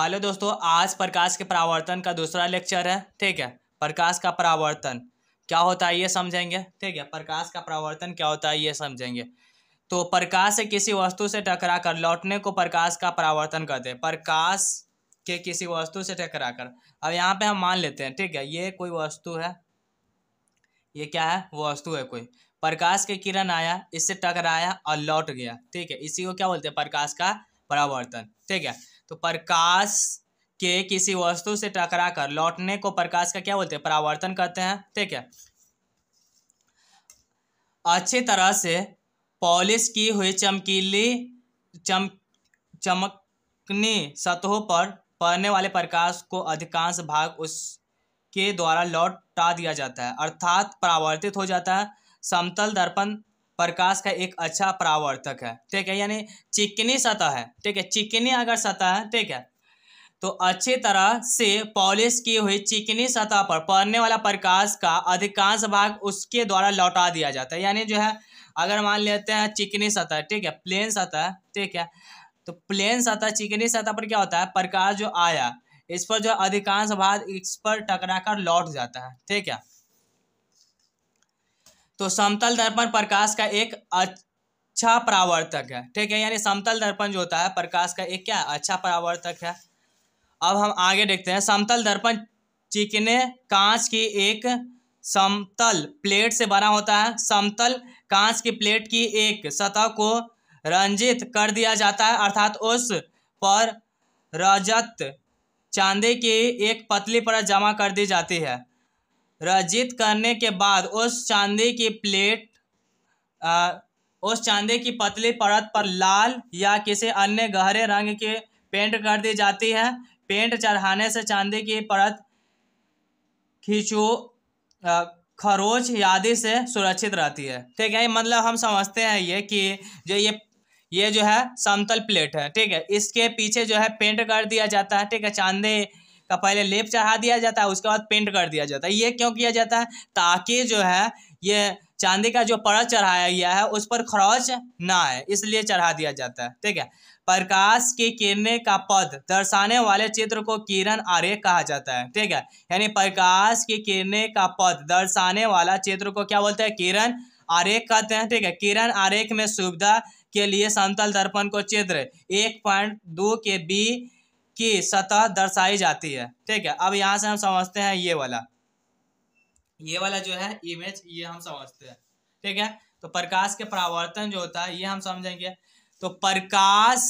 hello दोस्तों आज प्रकाश के परावर्तन का दूसरा लेक्चर है ठीक है प्रकाश का परावर्तन क्या होता है ये समझेंगे ठीक है प्रकाश का परावर्तन क्या होता है ये समझेंगे तो प्रकाश से किसी वस्तु से टकरा कर लौटने को प्रकाश का परावर्तन कहते हैं प्रकाश के किसी वस्तु से टकरा कर अब यहाँ पे हम मान लेते हैं ठीक है ये कोई वस्तु है ये क्या है वस्तु है कोई प्रकाश के किरण आया इससे टकराया और लौट गया ठीक है इसी को क्या बोलते हैं प्रकाश का परावर्तन ठीक है तो प्रकाश के किसी वस्तु से टकरा कर लौटने को प्रकाश का क्या बोलते हैं परावर्तन कहते हैं ठीक है अच्छी तरह से पॉलिश की हुई चमकीली चम चमकनी सतहों पर पड़ने वाले प्रकाश को अधिकांश भाग उसके द्वारा लौटा दिया जाता है अर्थात परावर्तित हो जाता है समतल दर्पण प्रकाश का एक अच्छा प्रावर्तक है ठीक है यानी चिकनी सतह है ठीक है चिकनी अगर सतह है ठीक है तो अच्छी तरह से पॉलिश की हुई चिकनी सतह पर पड़ने वाला प्रकाश का अधिकांश भाग उसके द्वारा लौटा दिया जाता है यानी जो है अगर मान लेते हैं चिकनी सतह ठीक है प्लेन सतह ठीक है तो प्लेन सतह चिकनी सतह पर क्या होता है प्रकाश जो आया इस पर जो अधिकांश भाग इस पर टकरा कर लौट जाता है ठीक है तो समतल दर्पण प्रकाश का एक अच्छा परावर्तक है ठीक है यानी समतल दर्पण जो होता है प्रकाश का एक क्या अच्छा परावर्तक है अब हम आगे देखते हैं समतल दर्पण चिकने कांच की एक समतल प्लेट से बना होता है समतल कांच की प्लेट की एक सतह को रंजित कर दिया जाता है अर्थात उस पर रजत चांदी की एक पतली परत जमा कर दी जाती है रजित करने के बाद उस चांदी की प्लेट आ, उस चांदी की पतली परत पर लाल या किसी अन्य गहरे रंग के पेंट कर दी जाती है पेंट चढ़ाने से चांदी की परत खींचो खरोच आदि से सुरक्षित रहती है ठीक है मतलब हम समझते हैं ये कि जो ये ये जो है समतल प्लेट है ठीक है इसके पीछे जो है पेंट कर दिया जाता है ठीक है चांदी का पहले लेप चढ़ा दिया जाता है उसके बाद पेंट कर दिया जाता है ये क्यों किया जाता है ताकि जो है ये चांदी का जो परत चढ़ाया गया है उस पर खरोच ना आए इसलिए चढ़ा दिया जाता है ठीक है प्रकाश के किरणें का पद दर्शाने वाले चित्र को किरण आरेख कहा जाता है ठीक है यानी प्रकाश के किरने का पद दर्शाने वाला चित्र को क्या बोलते हैं किरण आरेख कहते हैं ठीक है किरण आरेख में सुविधा के लिए समतल दर्पण को चित्र एक पॉइंट दो के बी की सतह दर्शाई जाती है ठीक है अब यहाँ से हम समझते हैं ये वाला ये वाला जो है इमेज ये हम समझते हैं ठीक है तो प्रकाश के परावर्तन जो होता है ये हम समझेंगे तो प्रकाश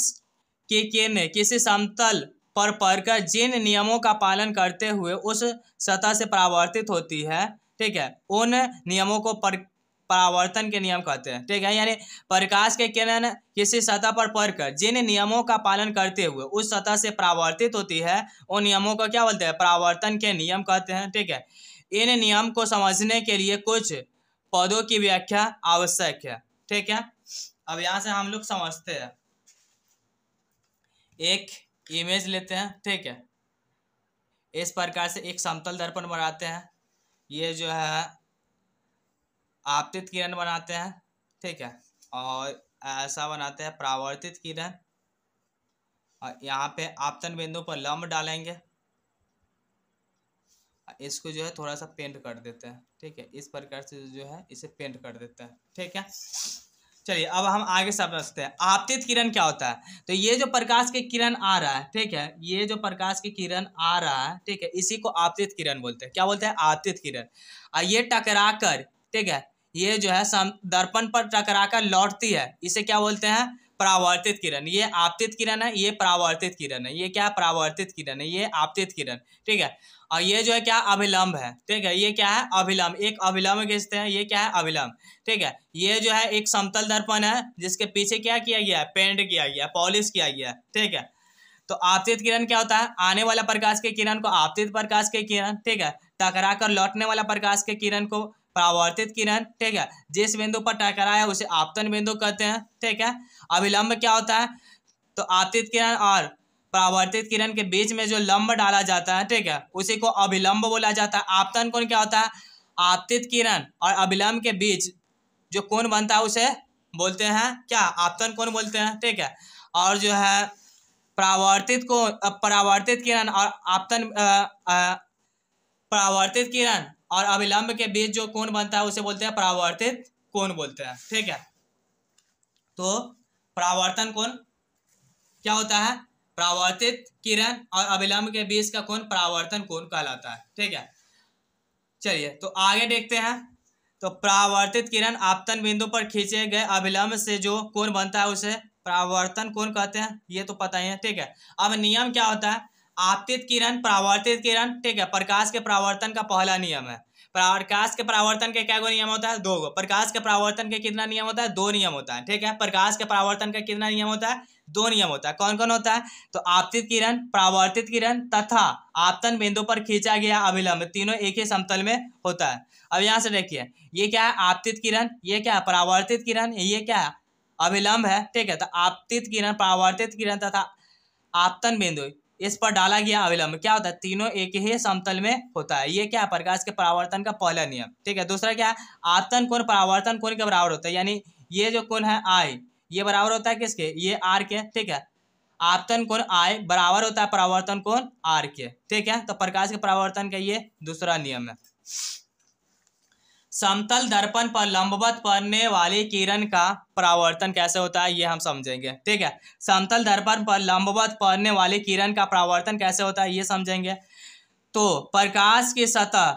के किरण किसी समतल पर पढ़कर जिन नियमों का पालन करते हुए उस सतह से परावर्तित होती है ठीक है उन नियमों को परावर्तन के नियम कहते हैं ठीक है यानी प्रकाश के किरण किसी सतह पर पड़कर जिन नियमों का पालन करते हुए उस सतह से परावर्तित होती है उन नियमों को क्या बोलते हैं परावर्तन के नियम कहते हैं ठीक है इन नियम को समझने के लिए कुछ पदों की व्याख्या आवश्यक है ठीक है अब यहाँ से हम लोग समझते हैं एक इमेज लेते हैं ठीक है इस प्रकार से एक समतल दर्पण बनाते हैं ये जो है आपतित किरण बनाते हैं ठीक है और ऐसा बनाते हैं प्रावर्तित किरण और यहाँ पे आपतन बिंदु पर लंब डालेंगे इसको जो है थोड़ा सा पेंट कर देते हैं ठीक है इस प्रकार से जो है इसे पेंट कर देते हैं ठीक है चलिए अब हम आगे समझते हैं आपतित किरण क्या होता है तो ये जो प्रकाश के किरण आ रहा है ठीक है ये जो प्रकाश के किरण आ रहा है ठीक है इसी को आपतित किरण बोलते हैं क्या बोलते हैं आपतित किरण और ये टकरा कर ठीक है ये जो है दर्पण पर टकराकर लौटती है इसे क्या बोलते हैं परावर्तित किरण ये आपतित किरण है ये परावर्तित किरण है ये क्या परावर्तित किरण है ये आपतित किरण ठीक है और ये जो है क्या अभिलंब है ठीक है ये क्या है अभिलंब एक अभिलंब खींचते हैं ये क्या है अभिलंब ठीक है ये जो है एक समतल दर्पण है जिसके पीछे क्या किया गया है पेंट किया गया है पॉलिश किया गया है ठीक है तो आपतित किरण क्या होता है आने वाला प्रकाश के किरण को आपतित प्रकाश के किरण ठीक है टकरा कर लौटने वाला प्रकाश के किरण को परावर्तित किरण ठीक है जिस बिंदु पर टकराया उसे आपतन बिंदु कहते हैं ठीक है अभिलंब क्या होता है तो आपतित किरण और परावर्तित किरण के बीच में जो लंब डाला जाता है ठीक है उसी को अभिलंब बोला जाता है आपतन कोण क्या होता है आपतित किरण और अभिलंब के बीच जो कोण बनता है उसे बोलते हैं क्या आपतन कोण बोलते हैं ठीक है और जो है परावर्तित कोण परावर्तित किरण और आपतन परावर्तित किरण और अभिलंब के बीच जो कोण बनता है उसे बोलते हैं परावर्तित कोण बोलते हैं ठीक है तो परावर्तन कोण क्या होता है परावर्तित किरण और अभिलंब के बीच का कोण परावर्तन कोण कहलाता है ठीक है चलिए तो आगे देखते हैं तो परावर्तित किरण आपतन बिंदु पर खींचे गए अभिलंब से जो कोण बनता है उसे परावर्तन कोण कहते हैं ये तो पता ही है ठीक है अब नियम क्या होता है आपतित किरण प्रावर्तित किरण ठीक है प्रकाश के प्रावर्तन का पहला नियम है प्रकाश के प्रावर्तन के क्या गो नियम होता है दो गो प्रकाश के प्रावर्तन के कितना नियम होता है दो नियम होता है ठीक है प्रकाश के प्रावर्तन का कितना नियम होता है दो नियम होता है कौन कौन होता है तो आपतित किरण प्रावर्तित किरण तथा आपतन बिंदु पर खींचा गया अभिलंब तीनों एक ही समतल में होता है अब यहाँ से देखिए ये क्या है आपतित किरण ये क्या है परावर्तित किरण ये क्या है अभिलंब है ठीक है तो आपतित किरण प्रावर्तित किरण तथा आपतन बिंदु इस पर डाला गया अविलंब क्या होता है तीनों एक ही समतल में होता है ये क्या है प्रकाश के परावर्तन का पहला नियम ठीक है दूसरा क्या है आपतन कोण परावर्तन कोण के बराबर होता है यानी ये जो कोण है आई ये बराबर होता है किसके ये आर के ठीक है आपतन कोण आय बराबर होता है परावर्तन कोण आर के ठीक है तो प्रकाश के परावर्तन का ये दूसरा नियम है समतल दर्पण पर लंबवत पड़ने वाली किरण का परावर्तन कैसे होता है ये हम समझेंगे ठीक है समतल दर्पण पर लंबवत पड़ने वाली किरण का परावर्तन कैसे होता है ये समझेंगे तो प्रकाश की सतह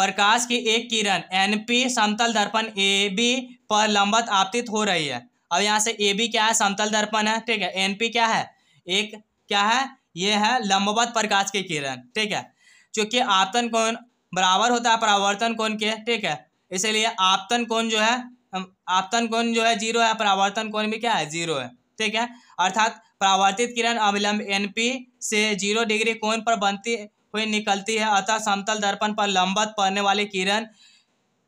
प्रकाश की एक किरण एन पी समतल दर्पण ए बी पर लंबवत आपतित हो रही है अब यहाँ से ए बी क्या है समतल दर्पण है ठीक है एन पी क्या है एक क्या है ये है लंबवत प्रकाश की किरण ठीक है चूंकि आपतन कोण बराबर होता है परावर्तन कोण के ठीक है इसलिए आपतन कोण जो है आपतन कौन जो है जीरो है परावर्तन कोण भी क्या है जीरो है ठीक है अर्थात परावर्तित किरण अविलंब एनपी से जीरो डिग्री कोण पर बनती हुई निकलती है अतः समतल दर्पण पर लंबत पड़ने वाली किरण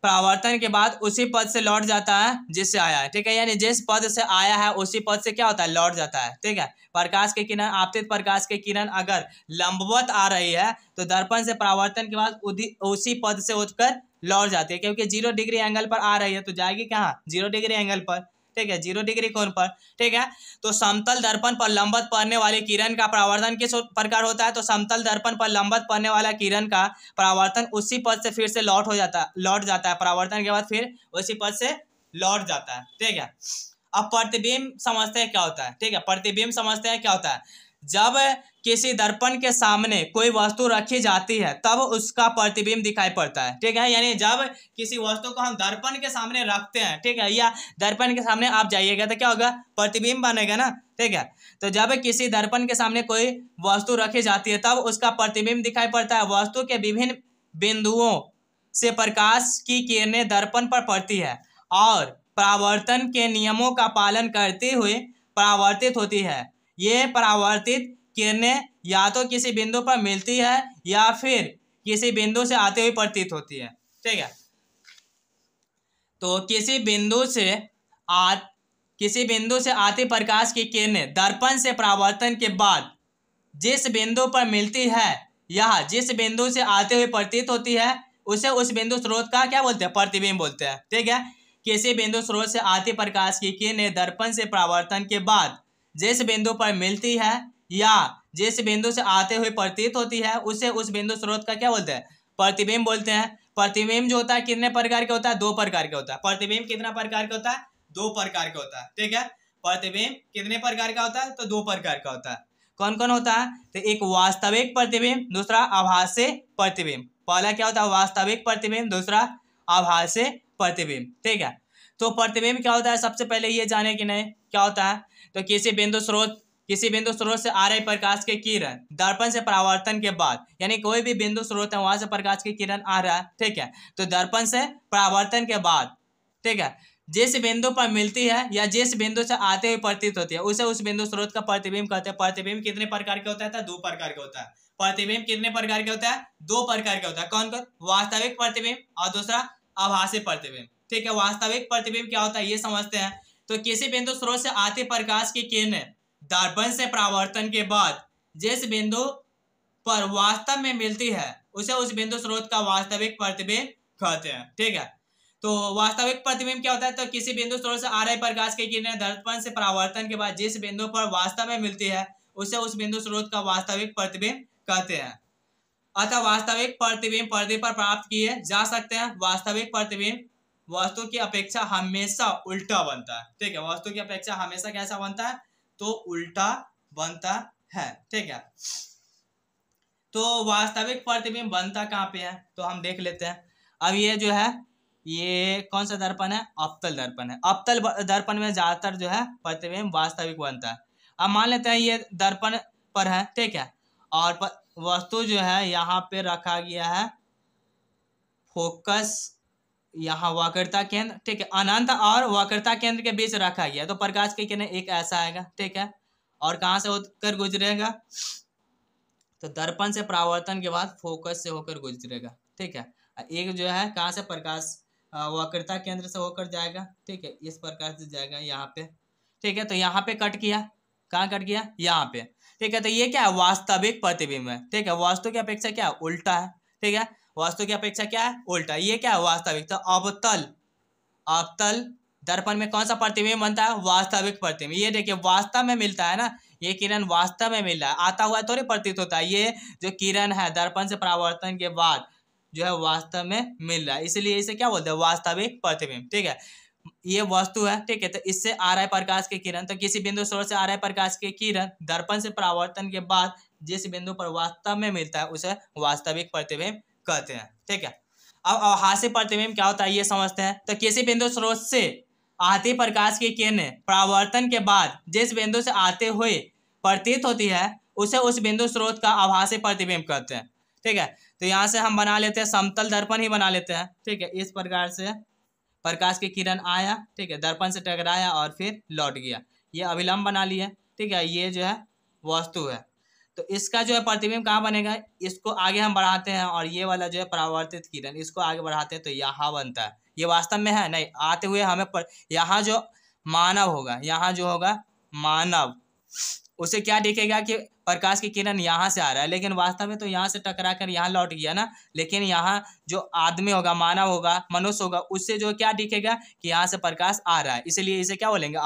परावर्तन के बाद उसी पद से लौट जाता है जिससे आया है ठीक है यानी जिस पद से आया है उसी पद से क्या होता है लौट जाता है ठीक है प्रकाश के किरण आपतित प्रकाश के किरण अगर लंबवत आ रही है तो दर्पण से परावर्तन के बाद उसी पद से उठकर लौट जाती है क्योंकि जीरो डिग्री एंगल पर आ रही है तो जाएगी कहाँ जीरो डिग्री एंगल पर ठीक है जीरो डिग्री कोण पर ठीक है तो समतल दर्पण पर लंबत पड़ने वाली किरण का प्रावर्तन किस प्रकार होता है तो समतल दर्पण पर लंबत पड़ने वाला किरण का प्रावर्तन उसी पद से फिर से लौट हो जाता है लौट जाता है परावर्तन के बाद फिर उसी पद से लौट जाता है ठीक है अब प्रतिबिंब समझते हैं क्या होता है ठीक है प्रतिबिंब समझते हैं क्या होता है जब किसी दर्पण के सामने कोई वस्तु रखी जाती है तब उसका प्रतिबिंब दिखाई पड़ता है ठीक है यानी जब किसी वस्तु को हम दर्पण के सामने रखते हैं ठीक है या दर्पण के सामने आप जाइएगा तो क्या होगा प्रतिबिंब बनेगा ना ठीक है तो जब किसी दर्पण के सामने कोई वस्तु रखी जाती है तब उसका प्रतिबिंब दिखाई पड़ता है वस्तु के विभिन्न बिंदुओं से प्रकाश की किरणें दर्पण पर पड़ती है और परावर्तन के नियमों का पालन करते हुए परावर्तित होती है ये परावर्तित किरणें या तो किसी बिंदु पर मिलती है या फिर किसी बिंदु से आते हुए प्रतीत होती है ठीक है तो किसी बिंदु से आ किसी बिंदु से आती प्रकाश की किरणें दर्पण से परावर्तन के बाद जिस बिंदु पर मिलती है या जिस बिंदु से आते हुए प्रतीत होती है उसे उस बिंदु स्रोत का क्या बोलते हैं प्रतिबिंब बोलते हैं ठीक है किसी बिंदु स्रोत से आती प्रकाश की किरणें दर्पण से परावर्तन के बाद जिस बिंदु पर मिलती है या जिस बिंदु से आते हुए प्रतीत होती है उसे उस बिंदु स्रोत का क्या बोलते हैं प्रतिबिंब बोलते हैं प्रतिबिंब जो होता है कितने प्रकार के होता है दो प्रकार के होता है प्रतिबिंब कितना प्रकार के होता है दो प्रकार के होता है ठीक है प्रतिबिंब कितने प्रकार का होता है तो दो प्रकार का होता है कौन कौन होता है तो एक वास्तविक प्रतिबिंब दूसरा आभासी प्रतिबिंब पहला क्या होता है वास्तविक प्रतिबिंब दूसरा आभासी प्रतिबिंब ठीक है तो प्रतिबिंब क्या होता है सबसे पहले ये जाने कि नहीं क्या होता है तो किसी बिंदु स्रोत किसी बिंदु स्रोत से आ रहे प्रकाश के किरण दर्पण से परावर्तन के बाद यानी कोई भी बिंदु स्रोत है वहां से प्रकाश की किरण आ रहा है ठीक है तो दर्पण से परावर्तन के बाद ठीक है जिस बिंदु पर मिलती है या जिस बिंदु से आते हुए प्रतीत होती है उसे उस बिंदु स्रोत का प्रतिबिंब कहते हैं प्रतिबिंब कितने प्रकार के होता है तो दो प्रकार के होता है प्रतिबिंब कितने प्रकार के होता है दो प्रकार के होता है कौन कौन वास्तविक प्रतिबिंब और दूसरा आभासी प्रतिबिंब ठीक है वास्तविक प्रतिबिंब क्या होता है ये समझते हैं तो किसी बिंदु स्रोत से आते प्रकाश के किरण दर्पण से प्रावर्तन के बाद जिस बिंदु पर वास्तव में मिलती है उसे उस बिंदु स्रोत का वास्तविक प्रतिबिंब कहते हैं ठीक है तो वास्तविक प्रतिबिंब क्या होता है तो किसी बिंदु स्रोत से आ रहे प्रकाश की किरण दर्पण से प्रावर्तन के बाद जिस बिंदु पर वास्तव में मिलती है उसे उस बिंदु स्रोत का वास्तविक प्रतिबिंब कहते हैं अतः वास्तविक प्रतिबिंब पर्दे पर प्राप्त किए जा सकते हैं वास्तविक प्रतिबिंब वस्तु की अपेक्षा हमेशा उल्टा बनता है ठीक है वस्तु की अपेक्षा हमेशा कैसा बनता है तो उल्टा बनता है ठीक है तो वास्तविक प्रतिबिंब बनता कहाँ पे है तो हम देख लेते हैं अब ये जो है ये कौन सा दर्पण है अवतल दर्पण है अवतल दर्पण में ज़्यादातर जो है प्रतिबिंब वास्तविक बनता है अब मान लेते हैं ये दर्पण पर है ठीक है और वस्तु जो है यहाँ पे रखा गया है फोकस यहाँ वाकरता केंद्र ठीक है अनंत और वाकरता केंद्र के बीच रखा गया तो प्रकाश के केंद्र एक ऐसा आएगा ठीक है और कहाँ से होकर गुजरेगा तो दर्पण से प्रावर्तन के बाद फोकस से होकर गुजरेगा ठीक है एक जो है कहाँ से प्रकाश वक्रता केंद्र से होकर जाएगा ठीक है इस प्रकार से जाएगा यहाँ पे ठीक है तो यहाँ पे कट किया कहाँ कट किया यहाँ पे ठीक है तो ये क्या है वास्तविक प्रतिबिंब है ठीक है वास्तु की अपेक्षा क्या है उल्टा है ठीक है वास्तु की अपेक्षा क्या है उल्टा ये क्या है वास्तविक तो अवतल अवतल दर्पण में कौन सा प्रतिबिंब बनता है वास्तविक प्रतिबिंब ये देखिए वास्तव में मिलता है ना ये किरण वास्तव में मिल रहा है आता हुआ थोड़ी प्रतीत होता है ये जो किरण है दर्पण से परावर्तन के बाद जो है वास्तव में मिल रहा है इसलिए इसे क्या बोलते हैं वास्तविक प्रतिबिंब ठीक है ये वस्तु है ठीक है तो इससे आ रहा है प्रकाश के किरण तो किसी बिंदु स्रोत से आ रहा है प्रकाश के किरण दर्पण से परावर्तन के बाद जिस बिंदु पर वास्तव में मिलता है उसे वास्तविक प्रतिबिंब कहते हैं ठीक है अब अवहासी प्रतिबिंब क्या होता है ये समझते हैं तो किसी बिंदु स्रोत से आते प्रकाश की किरण परावर्तन के बाद जिस बिंदु से आते हुए प्रतीत होती है उसे उस बिंदु स्रोत का आभासी प्रतिबिंब कहते हैं ठीक है तो यहाँ से हम बना लेते हैं समतल दर्पण ही बना लेते हैं ठीक है इस प्रकार से प्रकाश की किरण आया ठीक है दर्पण से टकराया और फिर लौट गया ये अभिलंब बना लिया ठीक है ये जो है वस्तु है तो इसका जो है प्रतिबिंब कहाँ बनेगा इसको आगे हम बढ़ाते हैं और ये वाला जो है परावर्तित किरण इसको आगे बढ़ाते हैं तो यहाँ बनता है ये वास्तव में है नहीं आते हुए हमें पर यहाँ जो मानव होगा यहाँ जो होगा मानव उसे क्या दिखेगा कि प्रकाश की किरण यहाँ से आ रहा है लेकिन वास्तव में तो यहाँ से टकरा कर यहाँ लौट गया ना लेकिन यहाँ जो आदमी होगा मानव होगा मनुष्य होगा उससे जो क्या दिखेगा कि यहाँ से प्रकाश आ रहा है इसलिए इसे क्या बोलेंगे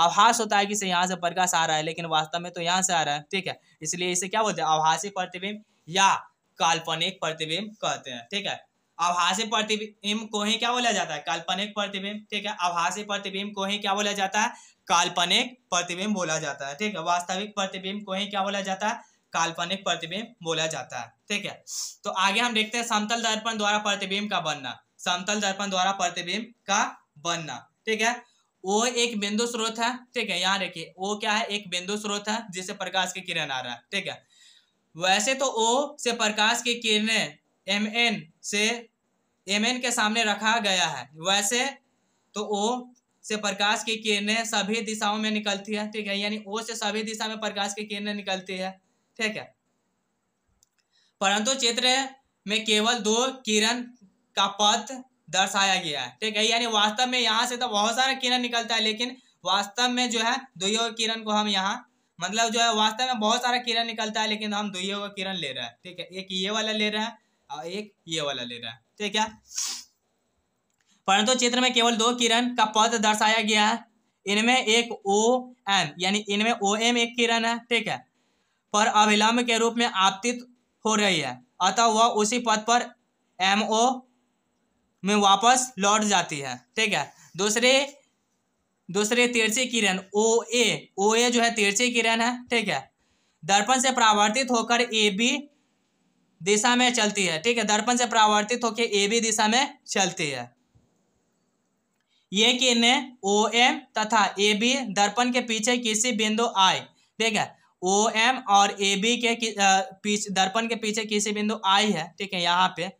आभास होता है कि इसे यहाँ से प्रकाश आ रहा है लेकिन वास्तव में तो यहाँ से आ रहा है ठीक है इसलिए इसे क्या बोलते हैं आभासी प्रतिबिंब या काल्पनिक प्रतिबिंब कहते हैं ठीक है आभासी प्रतिबिंब को ही क्या बोला जाता है काल्पनिक प्रतिबिंब ठीक है आभासी प्रतिबिंब को ही क्या बोला जाता है काल्पनिक प्रतिबिंब बोला जाता है ठीक है वास्तविक प्रतिबिंब को ही क्या बोला जाता है काल्पनिक प्रतिबिंब बोला जाता है ठीक है तो आगे हम देखते हैं समतल दर्पण द्वारा प्रतिबिंब का बनना समतल दर्पण द्वारा प्रतिबिंब का बनना ठीक है वो एक बिंदु स्रोत है ठीक है यहाँ देखिए वो क्या है एक बिंदु स्रोत है जिससे प्रकाश की किरण आ रहा है ठीक है वैसे तो ओ से प्रकाश की किरणें एम एन से एम एन के सामने रखा गया है वैसे तो ओ से प्रकाश की किरणें सभी दिशाओं में निकलती है ठीक है यानी ओ से सभी दिशा में प्रकाश की किरणें निकलती है ठीक है परंतु चित्र में केवल दो किरण का पथ दर्शाया गया है ठीक है यानी वास्तव में यहाँ से तो बहुत सारा किरण निकलता है लेकिन वास्तव में जो है दुयो किरण को हम यहाँ मतलब जो है वास्तव में बहुत सारा किरण निकलता है लेकिन हम दुयो का किरण ले रहे हैं ठीक है एक ये वाला ले रहे हैं और एक ये वाला ले रहा है ठीक है परंतु चित्र में केवल दो किरण का पद दर्शाया गया है इनमें एक ओ एम यानी इनमें ओ एम एक किरण है ठीक है पर अभिलंब के रूप में आपतित हो रही है अतः वह उसी पद पर एम ओ में वापस लौट जाती है ठीक है दूसरे दूसरे तिरछी किरण ओ ए ओ ए जो है तिरछी किरण है ठीक है दर्पण से प्रावर्तित होकर ए बी दिशा में चलती है ठीक है दर्पण से परावर्तित होकर ए बी दिशा में चलती है ये किरणें ओ एम तथा ए बी दर्पण के पीछे किसी बिंदु आई ठीक है ओ एम और ए बी के पीछे दर्पण के पीछे किसी बिंदु आई है ठीक है यहाँ पे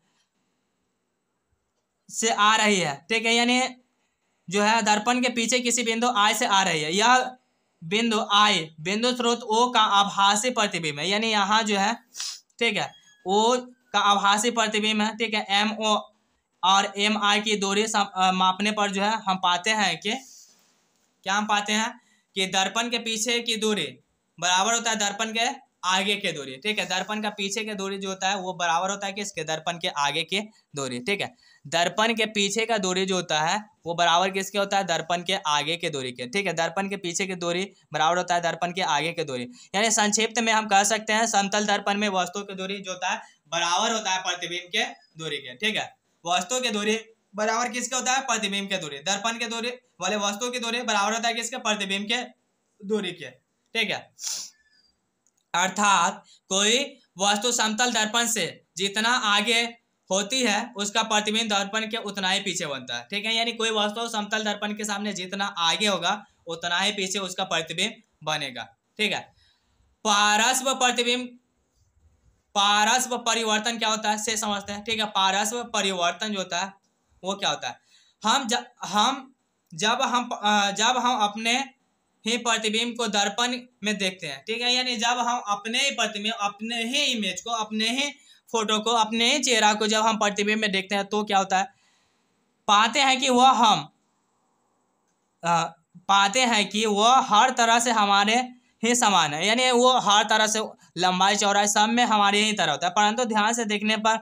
से आ रही है ठीक है यानी जो है दर्पण के पीछे किसी बिंदु आई से आ रही है यह बिंदु आई बिंदु स्रोत ओ का आभासी प्रतिबिंब है यानी यहाँ जो है ठीक है ओ का आभासी प्रतिबिंब है ठीक है एम ओ और एम आई की दूरी मापने पर जो है हम पाते हैं कि क्या हम पाते हैं कि दर्पण के पीछे की दूरी बराबर होता है दर्पण के आगे के दूरी ठीक है दर्पण का पीछे के दूरी जो होता है वो बराबर होता है कि इसके दर्पण के आगे के दूरी ठीक है दर्पण के पीछे का दूरी जो होता है वो बराबर किसके होता है दर्पण के आगे के दूरी के ठीक है दर्पण के पीछे की दूरी बराबर होता है दर्पण के आगे के दूरी यानी संक्षिप्त में हम कह सकते हैं समतल दर्पण में वस्तु की दूरी जो होता है बराबर होता है प्रतिबिंब के दूरी के ठीक है वस्तु की दूरी बराबर किसके होता है प्रतिबिंब के दूरी दर्पण के दूरी वाले वस्तु की दूरी बराबर होता है किसके प्रतिबिंब के दूरी के ठीक है अर्थात कोई वस्तु समतल दर्पण से जितना आगे होती है उसका प्रतिबिंब दर्पण के उतना ही पीछे बनता है ठीक है यानी कोई वस्तु समतल दर्पण के सामने जितना आगे होगा उतना ही पीछे उसका प्रतिबिंब बनेगा ठीक है पारस्व प्रतिबिंब पारस्व परिवर्तन क्या होता है से समझते हैं ठीक है पारस्व परिवर्तन जो होता है वो क्या होता है हम ज, हम जब हम जब हम अपने ही प्रतिबिंब को दर्पण में देखते हैं ठीक है यानी जब हम अपने ही प्रतिबिंब अपने ही इमेज को अपने ही फोटो को अपने चेहरा को जब हम प्रतिबिंब में देखते हैं तो क्या होता है पाते हैं कि वह हम आ, पाते हैं कि वह हर तरह से हमारे ही समान है यानी वो हर तरह से लंबाई चौड़ाई सब में हमारे ही तरह होता है परंतु ध्यान से देखने पर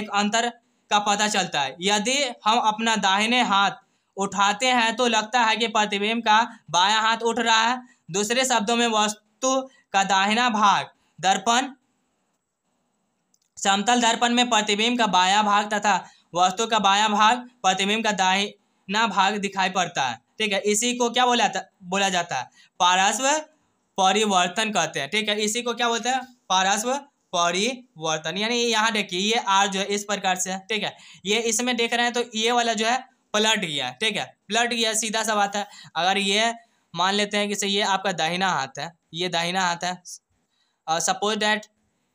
एक अंतर का पता चलता है यदि हम अपना दाहिने हाथ उठाते हैं तो लगता है कि प्रतिबिंब का बायां हाथ उठ रहा है दूसरे शब्दों में वस्तु का दाहिना भाग दर्पण समतल दर्पण में प्रतिबिंब का बाया भाग तथा वस्तु का बाया भाग प्रतिबिंब का दाहिना भाग दिखाई पड़ता है ठीक है इसी को क्या बोला बोला जाता है पारस्व परिवर्तन कहते हैं ठीक है इसी को क्या बोलते हैं पारस्व परिवर्तन यानी यहाँ देखिए ये आर जो है इस प्रकार से ठीक है ये इसमें देख रहे हैं तो ये वाला जो है पलट गया ठीक है पलट गया सीधा सा बात है अगर ये मान लेते हैं कि ये आपका दाहिना हाथ है ये दाहिना हाथ है सपोज डैट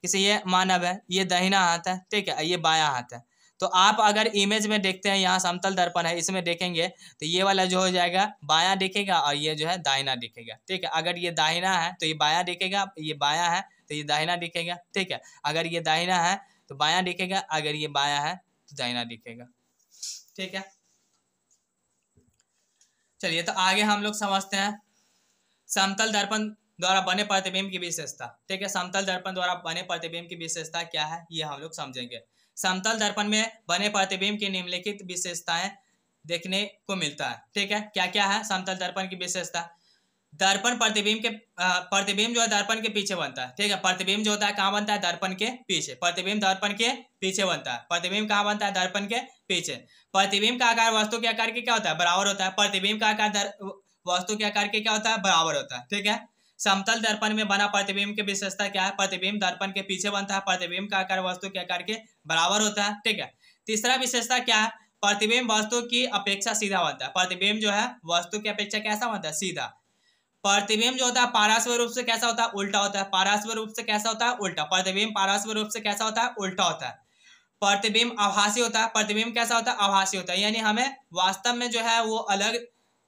किसी ये मानव है ये दहिना हाथ है ठीक है ये बाया हाथ है तो आप अगर इमेज में देखते हैं यहाँ समतल दर्पण है इसमें देखेंगे तो ये वाला जो हो जाएगा बायां दिखेगा और ये जो है दाहिना दिखेगा ठीक है अगर ये दाहिना है तो ये बायां दिखेगा ये बायां है तो ये दाहिना दिखेगा ठीक है अगर ये दाहिना है तो बायां दिखेगा अगर ये बायां है तो दाहिना दिखेगा ठीक है चलिए तो आगे हम लोग समझते हैं समतल दर्पण द्वारा बने प्रतिबिंब की विशेषता ठीक है समतल दर्पण द्वारा बने प्रतिबिंब की विशेषता क्या है ये हम लोग समझेंगे समतल दर्पण में बने प्रतिबिंब की निम्नलिखित विशेषताएं देखने को मिलता है ठीक है क्या क्या है समतल दर्पण की विशेषता दर्पण प्रतिबिंब के प्रतिबिंब जो है दर्पण के पीछे बनता है ठीक है प्रतिबिंब जो होता है कहाँ बनता है दर्पण के पीछे प्रतिबिंब दर्पण के पीछे बनता है प्रतिबिंब कहाँ बनता है दर्पण के पीछे प्रतिबिंब का आकार वस्तु के आकार के क्या होता है बराबर होता है प्रतिबिंब का आकार वस्तु के आकार के क्या होता है बराबर होता है ठीक है समतल दर्पण में बना प्रतिबिंब की विशेषता क्या है प्रतिबिंब दर्पण के पीछे बनता है प्रतिबिंब का आकार वस्तु के आकार के बराबर होता है ठीक है तीसरा विशेषता क्या है प्रतिबिंब वस्तु की अपेक्षा सीधा बनता है प्रतिबिंब जो है वस्तु की अपेक्षा कैसा बनता है सीधा प्रतिबिंब जो होता है पारस्व रूप से कैसा होता है उल्टा होता है पारस्व रूप से कैसा होता है उल्टा प्रतिबिंब पारस्व रूप से कैसा होता है उल्टा होता है प्रतिबिंब आभासी होता है प्रतिबिंब कैसा होता है आभासी होता है यानी हमें वास्तव में जो है वो अलग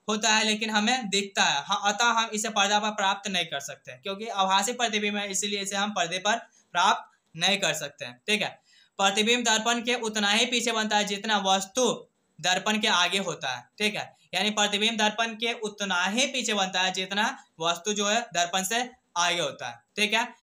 होता है लेकिन हमें दिखता है हाँ अतः हम इसे पर्दा पर प्राप्त नहीं कर सकते क्योंकि आभासी प्रतिबिंब है इसीलिए इसे हम पर्दे पर प्राप्त नहीं कर सकते हैं ठीक है प्रतिबिंब दर्पण के उतना ही पीछे बनता है जितना वस्तु दर्पण के आगे होता है ठीक है यानी प्रतिबिंब दर्पण के उतना ही पीछे बनता है जितना वस्तु जो है दर्पण से आगे होता है ठीक है